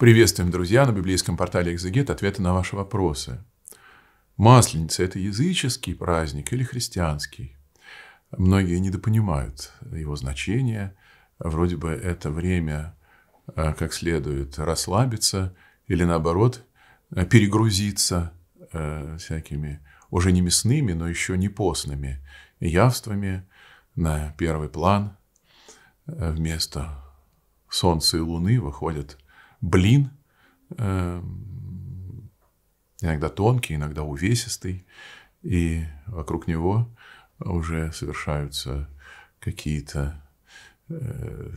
Приветствуем, друзья, на библейском портале «Экзегет» ответы на ваши вопросы. Масленица – это языческий праздник или христианский? Многие недопонимают его значение. Вроде бы это время э, как следует расслабиться или, наоборот, э, перегрузиться э, всякими уже не мясными, но еще не постными явствами на первый план. Вместо солнца и луны выходят – блин, эм, иногда тонкий, иногда увесистый, и вокруг него уже совершаются какие-то э,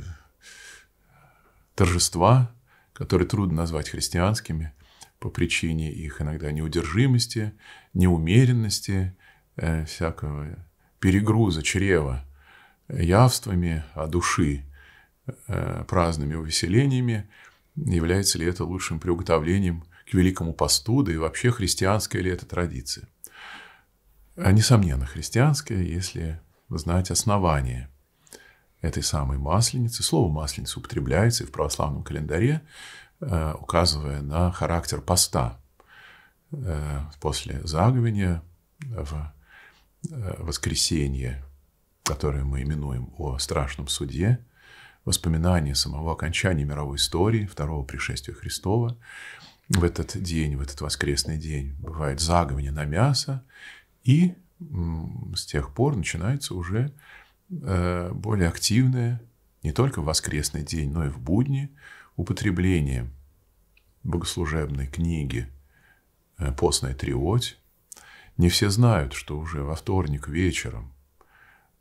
торжества, которые трудно назвать христианскими по причине их иногда неудержимости, неумеренности, э, всякого перегруза чрева явствами, а души э, праздными увеселениями – является ли это лучшим приуготовлением к Великому Посту, да и вообще христианская ли это традиция. А несомненно, христианская, если знать основание этой самой масленицы. Слово масленица употребляется и в православном календаре, э, указывая на характер поста. Э, после заговения в э, воскресенье, которое мы именуем о страшном суде, воспоминание самого окончания мировой истории, второго пришествия Христова. В этот день, в этот воскресный день бывает загование на мясо, и с тех пор начинается уже э, более активное, не только в воскресный день, но и в будни, употребление богослужебной книги э, «Постная триоть». Не все знают, что уже во вторник вечером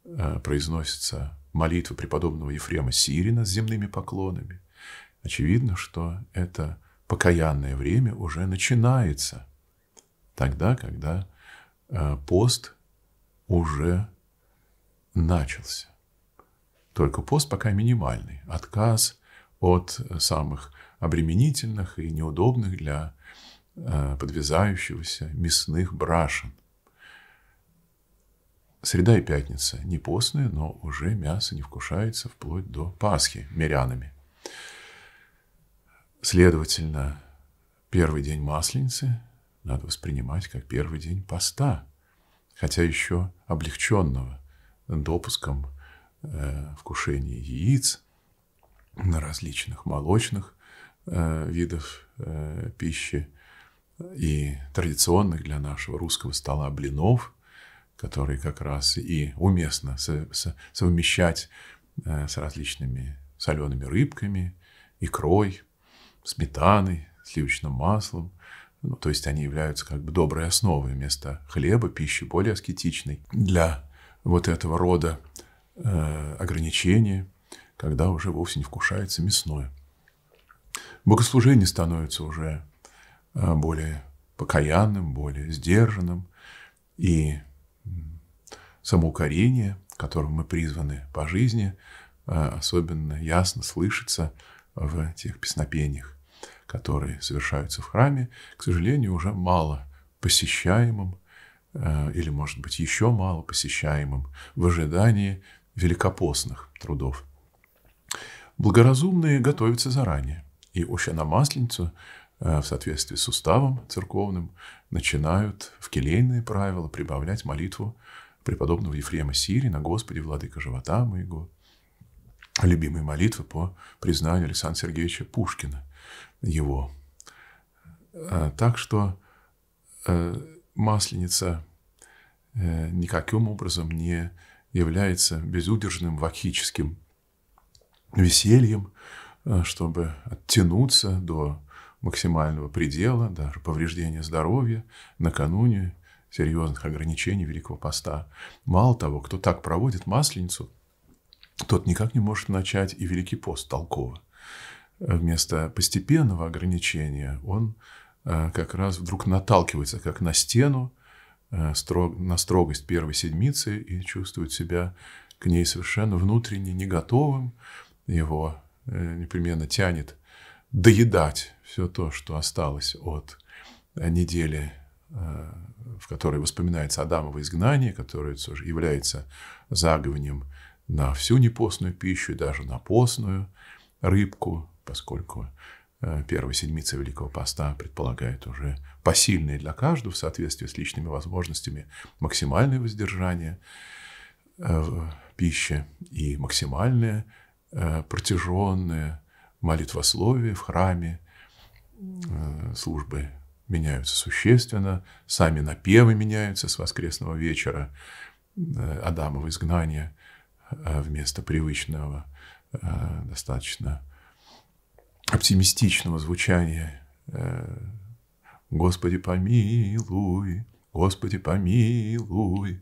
э, произносится молитвы преподобного Ефрема Сирина с земными поклонами, очевидно, что это покаянное время уже начинается тогда, когда э, пост уже начался. Только пост пока минимальный. Отказ от самых обременительных и неудобных для э, подвязающегося мясных брашен. Среда и пятница не постные, но уже мясо не вкушается вплоть до Пасхи мирянами. Следовательно, первый день Масленицы надо воспринимать как первый день поста, хотя еще облегченного допуском э, вкушения яиц на различных молочных э, видов э, пищи и традиционных для нашего русского стола блинов – которые как раз и уместно совмещать э, с различными солеными рыбками, икрой, сметаной, сливочным маслом. Ну, то есть они являются как бы доброй основой вместо хлеба, пищи более аскетичной для вот этого рода э, ограничения, когда уже вовсе не вкушается мясное. Богослужение становится уже э, более покаянным, более сдержанным, и самоукорение, которым мы призваны по жизни, э, особенно ясно слышится в тех песнопениях, которые совершаются в храме, к сожалению, уже мало посещаемым, э, или, может быть, еще мало посещаемым в ожидании великопостных трудов. Благоразумные готовятся заранее, и уж на Масленицу Э, в соответствии с уставом церковным, начинают в келейные правила прибавлять молитву преподобного Ефрема на «Господи, владыка живота моего», любимые молитвы по признанию Александра Сергеевича Пушкина, его. Э, так что э, Масленица никаким образом не является безудержным вакхическим весельем, чтобы оттянуться до максимального предела, даже повреждения здоровья накануне серьезных ограничений Великого Поста. Мало того, кто так проводит Масленицу, тот никак не может начать и Великий Пост толково. Вместо постепенного ограничения он э, как раз вдруг наталкивается как на стену, э, на строгость первой седмицы и чувствует себя к ней совершенно внутренне не готовым. Его э, непременно тянет доедать все то, что осталось от э, недели, э, в которой воспоминается Адамово изгнание, которое тоже является заговорением на всю непостную пищу и даже на постную рыбку, поскольку э, первая седмица Великого Поста предполагает уже посильное для каждого в соответствии с личными возможностями максимальное воздержание пищи и максимальное протяженное молитвословия в храме, э, службы меняются существенно, сами напевы меняются с воскресного вечера э, Адамова изгнание э, вместо привычного, достаточно оптимистичного звучания «Господи, помилуй, Господи, помилуй»,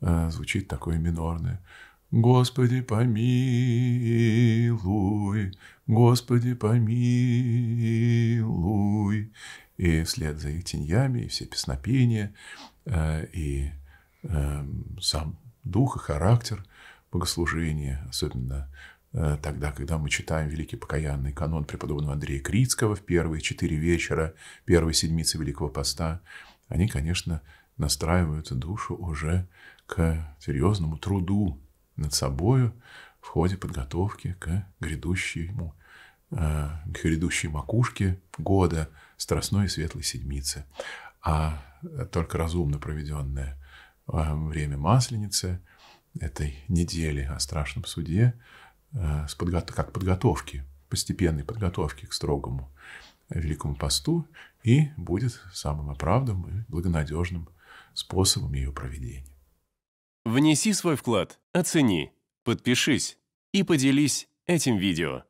звучит такое минорное. Господи, помилуй, Господи, помилуй. И вслед за их тенями, и все песнопения, э, и эм, сам дух и характер богослужения, особенно э, тогда, когда мы читаем Великий Покаянный канон преподобного Андрея Крицкого в первые четыре вечера, первой седмицы Великого Поста, они, конечно, настраивают душу уже к серьезному труду над собою в ходе подготовки к грядущему к э, грядущей макушке года, страстной и светлой седмицы. А только разумно проведенное э, время Масленицы, этой недели о страшном суде, э, с подго... как подготовки, постепенной подготовки к строгому Великому посту, и будет самым оправданным и благонадежным способом ее проведения. Внеси свой вклад, оцени, подпишись и поделись этим видео.